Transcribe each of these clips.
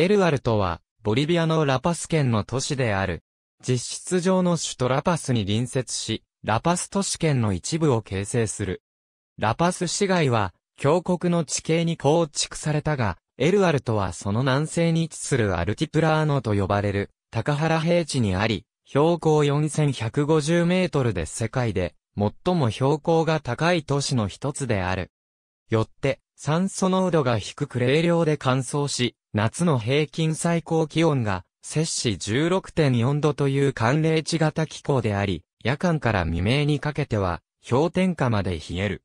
エルアルトは、ボリビアのラパス県の都市である。実質上の首都ラパスに隣接し、ラパス都市圏の一部を形成する。ラパス市街は、峡谷の地形に構築されたが、エルアルトはその南西に位置するアルティプラーノと呼ばれる、高原平地にあり、標高4150メートルで世界で、最も標高が高い都市の一つである。よって、酸素濃度が低く冷涼で乾燥し、夏の平均最高気温が、摂氏16.4度という寒冷地型気候であり、夜間から未明にかけては、氷点下まで冷える。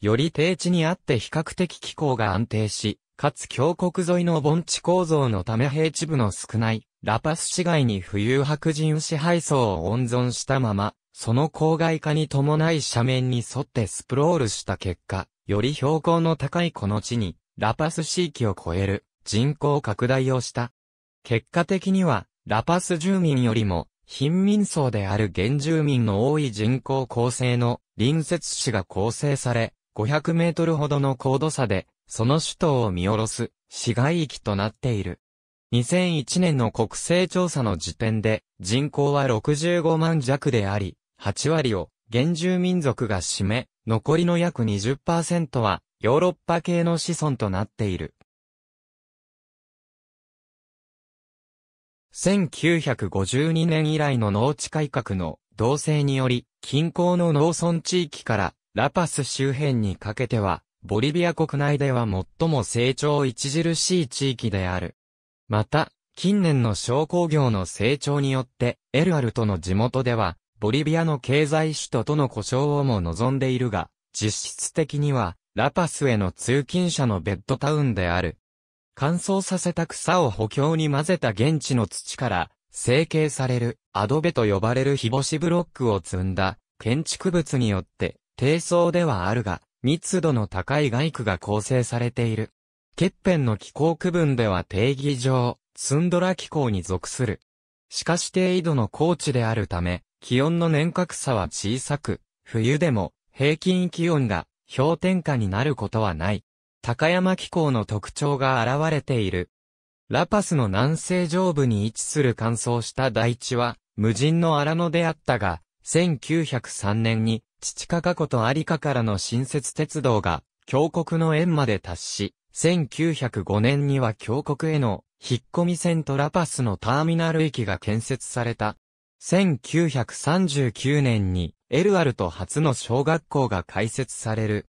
より低地にあって比較的気候が安定し、かつ峡谷沿いの盆地構造のため平地部の少ない、ラパス市街に浮遊白人支配層を温存したまま、その郊外化に伴い斜面に沿ってスプロールした結果、より標高の高いこの地に、ラパス地域を超える人口拡大をした。結果的には、ラパス住民よりも、貧民層である原住民の多い人口構成の隣接市が構成され、500メートルほどの高度差で、その首都を見下ろす市街域となっている。2001年の国勢調査の時点で、人口は65万弱であり、8割を原住民族が占め、残りの約20%はヨーロッパ系の子孫となっている。1952年以来の農地改革の動静により、近郊の農村地域からラパス周辺にかけては、ボリビア国内では最も成長著しい地域である。また、近年の商工業の成長によって、エルアルトの地元では、ボリビアの経済首都との故障をも望んでいるが、実質的には、ラパスへの通勤者のベッドタウンである。乾燥させた草を補強に混ぜた現地の土から、成形される、アドベと呼ばれる日干しブロックを積んだ、建築物によって、低層ではあるが、密度の高い外区が構成されている。欠片の気候区分では定義上、ツンドラ気候に属する。しかし低緯度の高地であるため、気温の年較差は小さく、冬でも平均気温が氷点下になることはない。高山気候の特徴が現れている。ラパスの南西上部に位置する乾燥した大地は、無人の荒野であったが、1903年に、父カカ湖とアリカからの新設鉄道が、峡谷の縁まで達し、1905年には峡谷への、引っ込み線とラパスのターミナル駅が建設された。1939年にエルアルト初の小学校が開設される。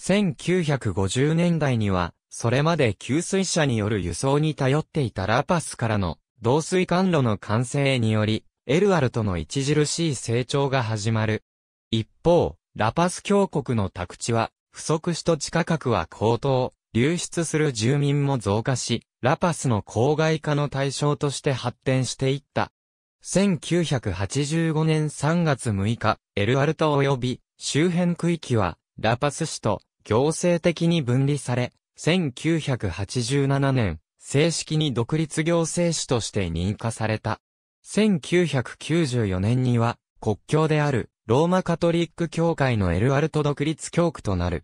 1950年代には、それまで給水車による輸送に頼っていたラパスからの導水管路の完成により、エルアルトの著しい成長が始まる。一方、ラパス峡谷の宅地は、不足し土地価格は高騰、流出する住民も増加し、ラパスの郊外化の対象として発展していった。1985年3月6日、エルアルト及び周辺区域はラパス市と行政的に分離され、1987年、正式に独立行政市として認可された。1994年には国境であるローマカトリック教会のエルアルト独立教区となる。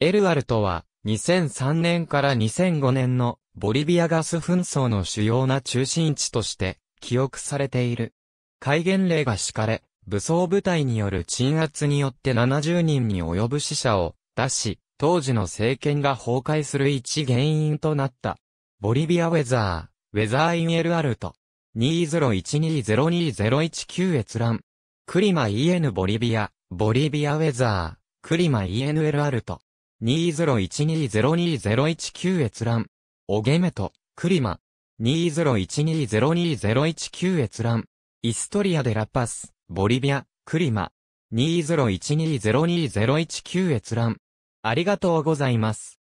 エルアルトは2003年から2005年のボリビアガス紛争の主要な中心地として記憶されている。戒厳令が敷かれ、武装部隊による鎮圧によって70人に及ぶ死者を出し、当時の政権が崩壊する一原因となった。ボリビアウェザー、ウェザーインエルアルト。20120201 9閲覧。クリマ EN ボリビア、ボリビアウェザー、クリマ e n ルアルト。20120201 9閲覧。オゲメト、クリマ。20120201閲覧。イストリアでラパス、ボリビア、クリマ。20120201閲覧。ありがとうございます。